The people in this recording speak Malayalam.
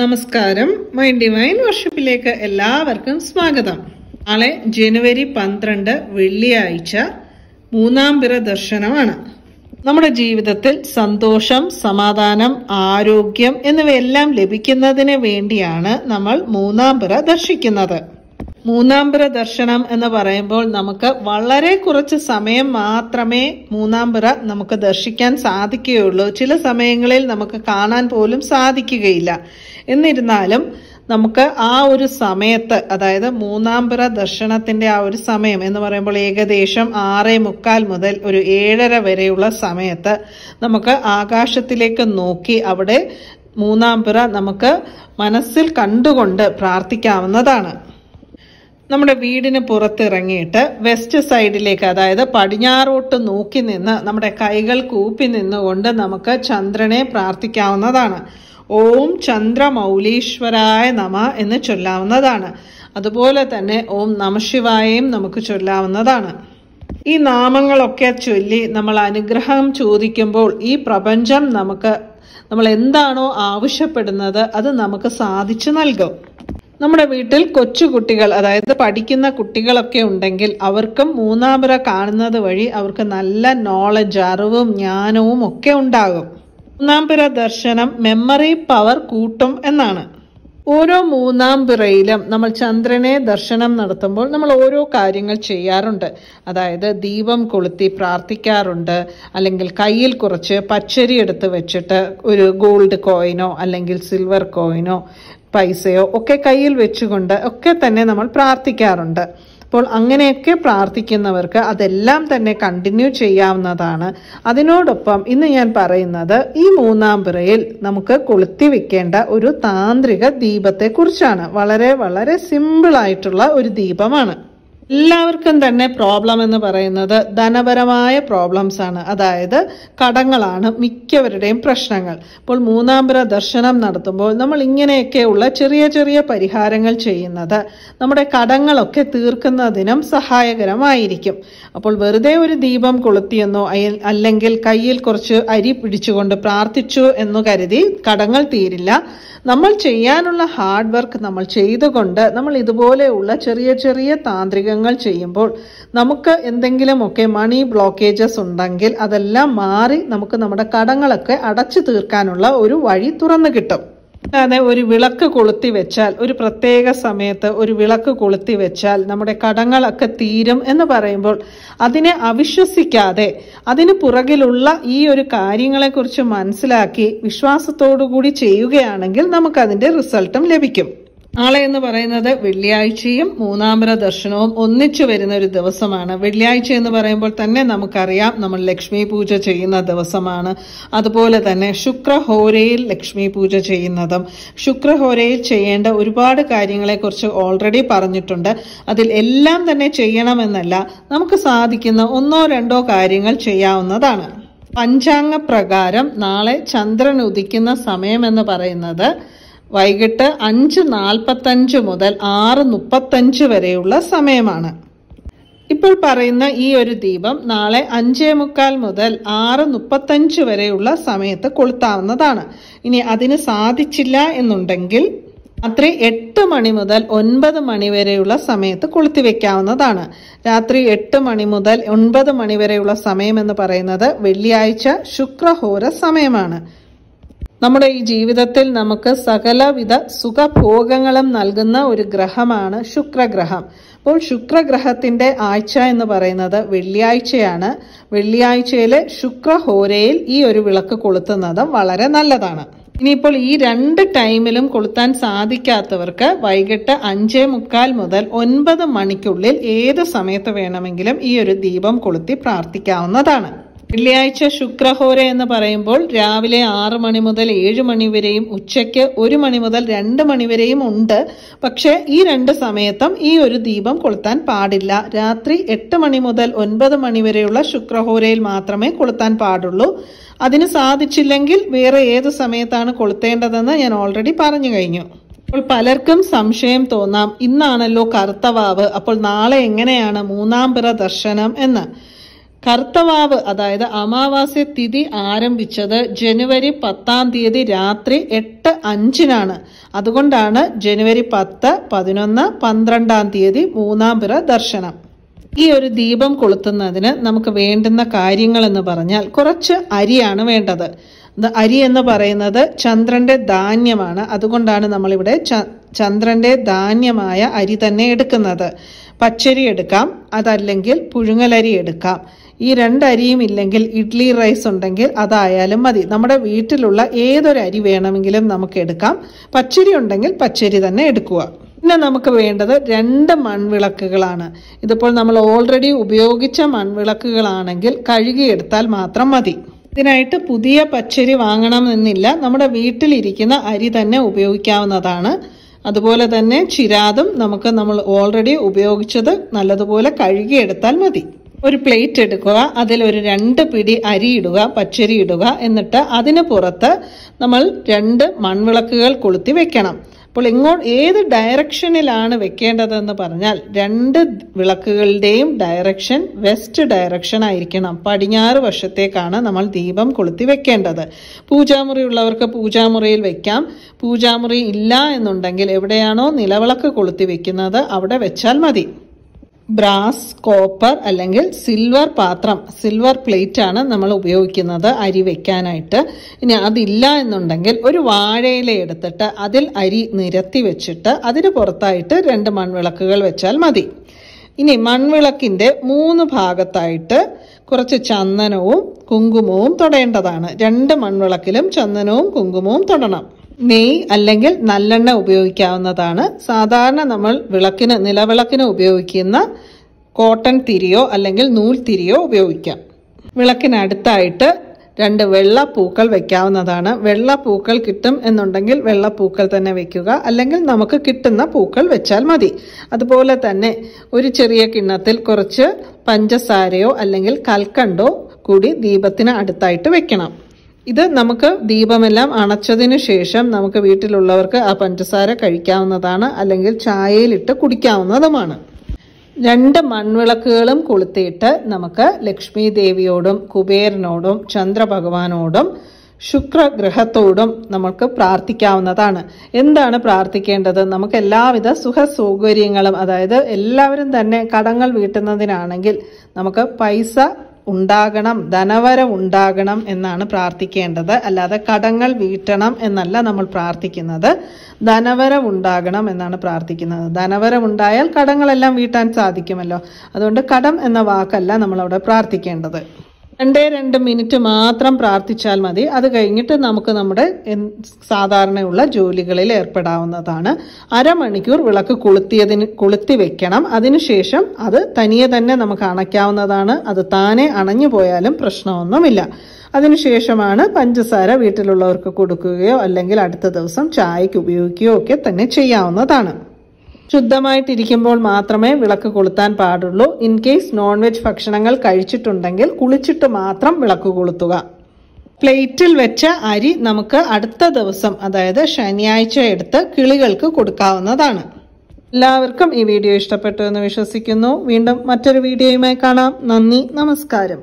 നമസ്കാരം മൈ ഡിവൈൻ വർഷിപ്പിലേക്ക് എല്ലാവർക്കും സ്വാഗതം നാളെ ജനുവരി പന്ത്രണ്ട് വെള്ളിയാഴ്ച മൂന്നാം പിറ ദർശനമാണ് നമ്മുടെ ജീവിതത്തിൽ സന്തോഷം സമാധാനം ആരോഗ്യം എന്നിവയെല്ലാം ലഭിക്കുന്നതിന് വേണ്ടിയാണ് നമ്മൾ മൂന്നാം പിറ ദർശിക്കുന്നത് മൂന്നാംബര ദർശനം എന്ന് പറയുമ്പോൾ നമുക്ക് വളരെ കുറച്ച് സമയം മാത്രമേ മൂന്നാംബര നമുക്ക് ദർശിക്കാൻ സാധിക്കുകയുള്ളൂ ചില സമയങ്ങളിൽ നമുക്ക് കാണാൻ പോലും സാധിക്കുകയില്ല എന്നിരുന്നാലും നമുക്ക് ആ ഒരു സമയത്ത് അതായത് മൂന്നാംപുര ദർശനത്തിൻ്റെ ആ ഒരു സമയം എന്ന് പറയുമ്പോൾ ഏകദേശം ആറേ മുക്കാൽ മുതൽ ഒരു ഏഴര വരെയുള്ള സമയത്ത് നമുക്ക് ആകാശത്തിലേക്ക് നോക്കി അവിടെ മൂന്നാംപുര നമുക്ക് മനസ്സിൽ കണ്ടുകൊണ്ട് പ്രാർത്ഥിക്കാവുന്നതാണ് നമ്മുടെ വീടിന് പുറത്തിറങ്ങിയിട്ട് വെസ്റ്റ് സൈഡിലേക്ക് അതായത് പടിഞ്ഞാറോട്ട് നോക്കി നിന്ന് നമ്മുടെ കൈകൾ കൂപ്പി നിന്നുകൊണ്ട് നമുക്ക് ചന്ദ്രനെ പ്രാർത്ഥിക്കാവുന്നതാണ് ഓം ചന്ദ്രമൗലീശ്വരായ നമ എന്ന് ചൊല്ലാവുന്നതാണ് അതുപോലെ തന്നെ ഓം നമശിവായയും നമുക്ക് ചൊല്ലാവുന്നതാണ് ഈ നാമങ്ങളൊക്കെ ചൊല്ലി നമ്മൾ അനുഗ്രഹം ചോദിക്കുമ്പോൾ ഈ പ്രപഞ്ചം നമുക്ക് നമ്മൾ എന്താണോ ആവശ്യപ്പെടുന്നത് അത് നമുക്ക് സാധിച്ചു നൽകും നമ്മുടെ വീട്ടിൽ കൊച്ചുകുട്ടികൾ അതായത് പഠിക്കുന്ന കുട്ടികളൊക്കെ ഉണ്ടെങ്കിൽ അവർക്കും മൂന്നാമുറ കാണുന്നത് വഴി അവർക്ക് നല്ല നോളജ് അറിവും ജ്ഞാനവും ഒക്കെ ഉണ്ടാകും മൂന്നാം ദർശനം മെമ്മറി പവർ കൂട്ടും എന്നാണ് ഓരോ മൂന്നാം പിറയിലും നമ്മൾ ചന്ദ്രനെ ദർശനം നടത്തുമ്പോൾ നമ്മൾ ഓരോ കാര്യങ്ങൾ ചെയ്യാറുണ്ട് അതായത് ദീപം കൊളുത്തി പ്രാർത്ഥിക്കാറുണ്ട് അല്ലെങ്കിൽ കയ്യിൽ കുറച്ച് പച്ചരി എടുത്ത് വെച്ചിട്ട് ഒരു ഗോൾഡ് കോയിനോ അല്ലെങ്കിൽ സിൽവർ കോയിനോ പൈസയോ ഒക്കെ കയ്യിൽ വെച്ചുകൊണ്ട് ഒക്കെ തന്നെ നമ്മൾ പ്രാർത്ഥിക്കാറുണ്ട് അപ്പോൾ അങ്ങനെയൊക്കെ പ്രാർത്ഥിക്കുന്നവർക്ക് അതെല്ലാം തന്നെ കണ്ടിന്യൂ ചെയ്യാവുന്നതാണ് അതിനോടൊപ്പം ഇന്ന് ഞാൻ പറയുന്നത് ഈ മൂന്നാം പിറയിൽ നമുക്ക് കൊളുത്തി വെക്കേണ്ട ഒരു താന്ത്രിക ദീപത്തെക്കുറിച്ചാണ് വളരെ വളരെ സിമ്പിളായിട്ടുള്ള ഒരു ദീപമാണ് എല്ലാവർക്കും തന്നെ പ്രോബ്ലം എന്ന് പറയുന്നത് ധനപരമായ പ്രോബ്ലംസ് ആണ് അതായത് കടങ്ങളാണ് മിക്കവരുടെയും പ്രശ്നങ്ങൾ അപ്പോൾ മൂന്നാംബര ദർശനം നടത്തുമ്പോൾ നമ്മൾ ഇങ്ങനെയൊക്കെയുള്ള ചെറിയ ചെറിയ പരിഹാരങ്ങൾ ചെയ്യുന്നത് നമ്മുടെ കടങ്ങളൊക്കെ തീർക്കുന്നതിനും സഹായകരമായിരിക്കും അപ്പോൾ വെറുതെ ഒരു ദീപം കൊളുത്തിയെന്നോ അല്ലെങ്കിൽ കയ്യിൽ കുറച്ച് അരി പിടിച്ചുകൊണ്ട് പ്രാർത്ഥിച്ചു എന്നു കരുതി കടങ്ങൾ തീരില്ല നമ്മൾ ചെയ്യാനുള്ള ഹാർഡ് വർക്ക് നമ്മൾ ചെയ്തുകൊണ്ട് നമ്മൾ ഇതുപോലെയുള്ള ചെറിയ ചെറിയ താന്ത്രിക പ്രയോഗങ്ങൾ ചെയ്യുമ്പോൾ നമുക്ക് എന്തെങ്കിലുമൊക്കെ മണി ബ്ലോക്കേജസ് ഉണ്ടെങ്കിൽ അതെല്ലാം മാറി നമുക്ക് നമ്മുടെ കടങ്ങളൊക്കെ അടച്ചു തീർക്കാനുള്ള ഒരു വഴി തുറന്നു കിട്ടും അല്ലാതെ ഒരു വിളക്ക് കൊളുത്തി വെച്ചാൽ ഒരു പ്രത്യേക സമയത്ത് ഒരു വിളക്ക് കൊളുത്തി വെച്ചാൽ നമ്മുടെ കടങ്ങളൊക്കെ തീരും എന്ന് പറയുമ്പോൾ അതിനെ അവിശ്വസിക്കാതെ അതിന് പുറകിലുള്ള ഈ ഒരു കാര്യങ്ങളെക്കുറിച്ച് മനസ്സിലാക്കി വിശ്വാസത്തോടു കൂടി ചെയ്യുകയാണെങ്കിൽ നമുക്കതിൻ്റെ റിസൾട്ടും ലഭിക്കും നാളെ എന്ന് പറയുന്നത് വെള്ളിയാഴ്ചയും മൂന്നാമര ദർശനവും ഒന്നിച്ചു വരുന്ന ഒരു ദിവസമാണ് വെള്ളിയാഴ്ച എന്ന് പറയുമ്പോൾ തന്നെ നമുക്കറിയാം നമ്മൾ ലക്ഷ്മി പൂജ ചെയ്യുന്ന ദിവസമാണ് അതുപോലെ തന്നെ ശുക്രഹോരയിൽ ലക്ഷ്മി പൂജ ചെയ്യുന്നതും ശുക്രഹോരയിൽ ചെയ്യേണ്ട ഒരുപാട് കാര്യങ്ങളെക്കുറിച്ച് ഓൾറെഡി പറഞ്ഞിട്ടുണ്ട് അതിൽ എല്ലാം തന്നെ ചെയ്യണമെന്നല്ല നമുക്ക് സാധിക്കുന്ന ഒന്നോ രണ്ടോ കാര്യങ്ങൾ ചെയ്യാവുന്നതാണ് പഞ്ചാംഗ പ്രകാരം നാളെ ചന്ദ്രൻ ഉദിക്കുന്ന സമയമെന്ന് പറയുന്നത് വൈകിട്ട് അഞ്ച് നാൽപ്പത്തഞ്ച് മുതൽ ആറ് മുപ്പത്തഞ്ച് വരെയുള്ള സമയമാണ് ഇപ്പോൾ പറയുന്ന ഈ ഒരു ദീപം നാളെ അഞ്ചേ മുക്കാൽ മുതൽ ആറ് മുപ്പത്തഞ്ച് വരെയുള്ള സമയത്ത് കൊളുത്താവുന്നതാണ് ഇനി അതിന് സാധിച്ചില്ല എന്നുണ്ടെങ്കിൽ രാത്രി എട്ട് മണി മുതൽ ഒൻപത് മണി വരെയുള്ള സമയത്ത് കൊളുത്തി വെക്കാവുന്നതാണ് രാത്രി എട്ട് മണി മുതൽ ഒൻപത് മണി വരെയുള്ള സമയം എന്ന് പറയുന്നത് വെള്ളിയാഴ്ച ശുക്രഹോര സമയമാണ് നമ്മുടെ ഈ ജീവിതത്തിൽ നമുക്ക് സകലവിധ സുഖഭോഗങ്ങളും നൽകുന്ന ഒരു ഗ്രഹമാണ് ശുക്രഗ്രഹം അപ്പോൾ ശുക്രഗ്രഹത്തിൻ്റെ ആഴ്ച എന്ന് പറയുന്നത് വെള്ളിയാഴ്ചയാണ് വെള്ളിയാഴ്ചയിലെ ശുക്രഹോരയിൽ ഈ ഒരു വിളക്ക് കൊളുത്തുന്നത് വളരെ നല്ലതാണ് ഇനിയിപ്പോൾ ഈ രണ്ട് ടൈമിലും കൊളുത്താൻ സാധിക്കാത്തവർക്ക് വൈകിട്ട് അഞ്ചേ മുക്കാൽ മുതൽ ഒൻപത് മണിക്കുള്ളിൽ ഏത് സമയത്ത് വേണമെങ്കിലും ഈ ഒരു ദീപം കൊളുത്തി പ്രാർത്ഥിക്കാവുന്നതാണ് വെള്ളിയാഴ്ച ശുക്രഹോര എന്ന് പറയുമ്പോൾ രാവിലെ ആറ് മണി മുതൽ ഏഴ് മണി വരെയും ഉച്ചയ്ക്ക് ഒരു മണി മുതൽ രണ്ട് മണി വരെയും ഉണ്ട് പക്ഷേ ഈ രണ്ട് സമയത്തും ഈ ഒരു ദീപം കൊളുത്താൻ പാടില്ല രാത്രി എട്ട് മണി മുതൽ ഒൻപത് മണി വരെയുള്ള ശുക്രഹോരയിൽ മാത്രമേ കൊളുത്താൻ പാടുള്ളൂ അതിന് സാധിച്ചില്ലെങ്കിൽ വേറെ ഏത് സമയത്താണ് കൊളുത്തേണ്ടതെന്ന് ഞാൻ ഓൾറെഡി പറഞ്ഞു കഴിഞ്ഞു അപ്പോൾ പലർക്കും സംശയം തോന്നാം ഇന്നാണല്ലോ കറുത്തവാവ് അപ്പോൾ നാളെ എങ്ങനെയാണ് മൂന്നാം പിറ ദർശനം എന്ന് കർത്തവാവ് അതായത് അമാവാസ്യ തിഥി ആരംഭിച്ചത് ജനുവരി പത്താം തീയതി രാത്രി എട്ട് അഞ്ചിനാണ് അതുകൊണ്ടാണ് ജനുവരി പത്ത് പതിനൊന്ന് പന്ത്രണ്ടാം തീയതി മൂന്നാം പിറ ദർശനം ഈ ഒരു ദീപം കൊളുത്തുന്നതിന് നമുക്ക് വേണ്ടുന്ന കാര്യങ്ങൾ എന്ന് പറഞ്ഞാൽ കുറച്ച് അരിയാണ് വേണ്ടത് അരി എന്ന് പറയുന്നത് ചന്ദ്രന്റെ ധാന്യമാണ് അതുകൊണ്ടാണ് നമ്മളിവിടെ ചന്ദ്രന്റെ ധാന്യമായ അരി തന്നെ എടുക്കുന്നത് പച്ചരി എടുക്കാം അതല്ലെങ്കിൽ പുഴുങ്ങലരി എടുക്കാം ഈ രണ്ടരിയും ഇല്ലെങ്കിൽ ഇഡ്ലി റൈസ് ഉണ്ടെങ്കിൽ അതായാലും മതി നമ്മുടെ വീട്ടിലുള്ള ഏതൊരു അരി വേണമെങ്കിലും നമുക്ക് എടുക്കാം പച്ചരി ഉണ്ടെങ്കിൽ പച്ചരി തന്നെ എടുക്കുക പിന്നെ നമുക്ക് വേണ്ടത് രണ്ട് മൺവിളക്കുകളാണ് ഇതിപ്പോൾ നമ്മൾ ഓൾറെഡി ഉപയോഗിച്ച മൺവിളക്കുകളാണെങ്കിൽ കഴുകിയെടുത്താൽ മാത്രം മതി ഇതിനായിട്ട് പുതിയ പച്ചരി വാങ്ങണമെന്നില്ല നമ്മുടെ വീട്ടിലിരിക്കുന്ന അരി തന്നെ ഉപയോഗിക്കാവുന്നതാണ് അതുപോലെ തന്നെ ചിരാതും നമുക്ക് നമ്മൾ ഓൾറെഡി ഉപയോഗിച്ചത് നല്ലതുപോലെ കഴുകിയെടുത്താൽ മതി ഒരു പ്ലേറ്റ് എടുക്കുക അതിൽ ഒരു രണ്ട് പിടി അരി ഇടുക പച്ചരി ഇടുക എന്നിട്ട് അതിന് പുറത്ത് നമ്മൾ രണ്ട് മൺവിളക്കുകൾ കൊളുത്തി വെക്കണം അപ്പോൾ ഇങ്ങോട്ട് ഏത് ഡയറക്ഷനിലാണ് വെക്കേണ്ടതെന്ന് പറഞ്ഞാൽ രണ്ട് വിളക്കുകളുടെയും ഡയറക്ഷൻ വെസ്റ്റ് ഡയറക്ഷൻ ആയിരിക്കണം പടിഞ്ഞാറ് വശത്തേക്കാണ് നമ്മൾ ദീപം കൊളുത്തി വെക്കേണ്ടത് പൂജാമുറി ഉള്ളവർക്ക് പൂജാമുറിയിൽ വെക്കാം പൂജാമുറി ഇല്ല എന്നുണ്ടെങ്കിൽ എവിടെയാണോ നിലവിളക്ക് കൊളുത്തി വെക്കുന്നത് അവിടെ വെച്ചാൽ മതി ബ്രാസ് കോപ്പർ അല്ലെങ്കിൽ സിൽവർ പാത്രം സിൽവർ പ്ലേറ്റ് ആണ് നമ്മൾ ഉപയോഗിക്കുന്നത് അരി വെക്കാനായിട്ട് ഇനി അതില്ല എന്നുണ്ടെങ്കിൽ ഒരു വാഴയില എടുത്തിട്ട് അതിൽ അരി നിരത്തി വെച്ചിട്ട് അതിന് പുറത്തായിട്ട് രണ്ട് മൺവിളക്കുകൾ വെച്ചാൽ മതി ഇനി മൺവിളക്കിൻ്റെ മൂന്ന് ഭാഗത്തായിട്ട് കുറച്ച് ചന്ദനവും കുങ്കുമവും തൊടേണ്ടതാണ് രണ്ട് മൺവിളക്കിലും ചന്ദനവും കുങ്കുമവും തൊടണം നെയ് അല്ലെങ്കിൽ നല്ലെണ്ണ ഉപയോഗിക്കാവുന്നതാണ് സാധാരണ നമ്മൾ വിളക്കിന് നിലവിളക്കിന് ഉപയോഗിക്കുന്ന കോട്ടൺ തിരിയോ അല്ലെങ്കിൽ നൂൽ തിരിയോ ഉപയോഗിക്കാം വിളക്കിനടുത്തായിട്ട് രണ്ട് വെള്ള പൂക്കൾ വെക്കാവുന്നതാണ് വെള്ള പൂക്കൾ കിട്ടും എന്നുണ്ടെങ്കിൽ വെള്ള പൂക്കൾ തന്നെ വെക്കുക അല്ലെങ്കിൽ നമുക്ക് കിട്ടുന്ന പൂക്കൾ വെച്ചാൽ മതി അതുപോലെ തന്നെ ഒരു ചെറിയ കിണ്ണത്തിൽ കുറച്ച് പഞ്ചസാരയോ അല്ലെങ്കിൽ കൽക്കണ്ടോ കൂടി ദീപത്തിന് അടുത്തായിട്ട് വെക്കണം ഇത് നമുക്ക് ദീപമെല്ലാം അണച്ചതിന് ശേഷം നമുക്ക് വീട്ടിലുള്ളവർക്ക് ആ പഞ്ചസാര കഴിക്കാവുന്നതാണ് അല്ലെങ്കിൽ ചായയിലിട്ട് കുടിക്കാവുന്നതുമാണ് രണ്ട് മൺവിളക്കുകളും കൊളുത്തിയിട്ട് നമുക്ക് ലക്ഷ്മി ദേവിയോടും കുബേരനോടും ചന്ദ്രഭഗവാനോടും ശുക്രഗ്രഹത്തോടും നമുക്ക് പ്രാർത്ഥിക്കാവുന്നതാണ് എന്താണ് പ്രാർത്ഥിക്കേണ്ടത് നമുക്ക് എല്ലാവിധ സുഖ സൗകര്യങ്ങളും അതായത് എല്ലാവരും തന്നെ കടങ്ങൾ വീട്ടുന്നതിനാണെങ്കിൽ നമുക്ക് പൈസ ഉണ്ടാകണം ധനവരം ഉണ്ടാകണം എന്നാണ് പ്രാർത്ഥിക്കേണ്ടത് അല്ലാതെ കടങ്ങൾ വീട്ടണം എന്നല്ല നമ്മൾ പ്രാർത്ഥിക്കുന്നത് ധനവരം ഉണ്ടാകണം എന്നാണ് പ്രാർത്ഥിക്കുന്നത് ധനവരം ഉണ്ടായാൽ കടങ്ങളെല്ലാം വീട്ടാൻ സാധിക്കുമല്ലോ അതുകൊണ്ട് കടം എന്ന വാക്കല്ല നമ്മളവിടെ പ്രാർത്ഥിക്കേണ്ടത് രണ്ടേ രണ്ട് മിനിറ്റ് മാത്രം പ്രാർത്ഥിച്ചാൽ മതി അത് കഴിഞ്ഞിട്ട് നമുക്ക് നമ്മുടെ സാധാരണയുള്ള ജോലികളിൽ ഏർപ്പെടാവുന്നതാണ് അരമണിക്കൂർ വിളക്ക് കൊളുത്തിയതിന് കൊളുത്തി വെക്കണം അതിനുശേഷം അത് തനിയെ തന്നെ നമുക്ക് അണയ്ക്കാവുന്നതാണ് അത് താനെ അണഞ്ഞു പോയാലും പ്രശ്നമൊന്നുമില്ല അതിനുശേഷമാണ് പഞ്ചസാര വീട്ടിലുള്ളവർക്ക് കൊടുക്കുകയോ അല്ലെങ്കിൽ അടുത്ത ദിവസം ചായക്ക് ഉപയോഗിക്കുകയോ ഒക്കെ തന്നെ ചെയ്യാവുന്നതാണ് ശുദ്ധമായിട്ടിരിക്കുമ്പോൾ മാത്രമേ വിളക്ക് കൊളുത്താൻ പാടുള്ളൂ ഇൻ കേസ് നോൺ വെജ് ഭക്ഷണങ്ങൾ കഴിച്ചിട്ടുണ്ടെങ്കിൽ കുളിച്ചിട്ട് മാത്രം വിളക്ക് കൊളുത്തുക പ്ലേറ്റിൽ വെച്ച അരി നമുക്ക് അടുത്ത ദിവസം അതായത് ശനിയാഴ്ച എടുത്ത് കിളികൾക്ക് കൊടുക്കാവുന്നതാണ് എല്ലാവർക്കും ഈ വീഡിയോ ഇഷ്ടപ്പെട്ടു എന്ന് വിശ്വസിക്കുന്നു വീണ്ടും മറ്റൊരു വീഡിയോയുമായി കാണാം നന്ദി നമസ്കാരം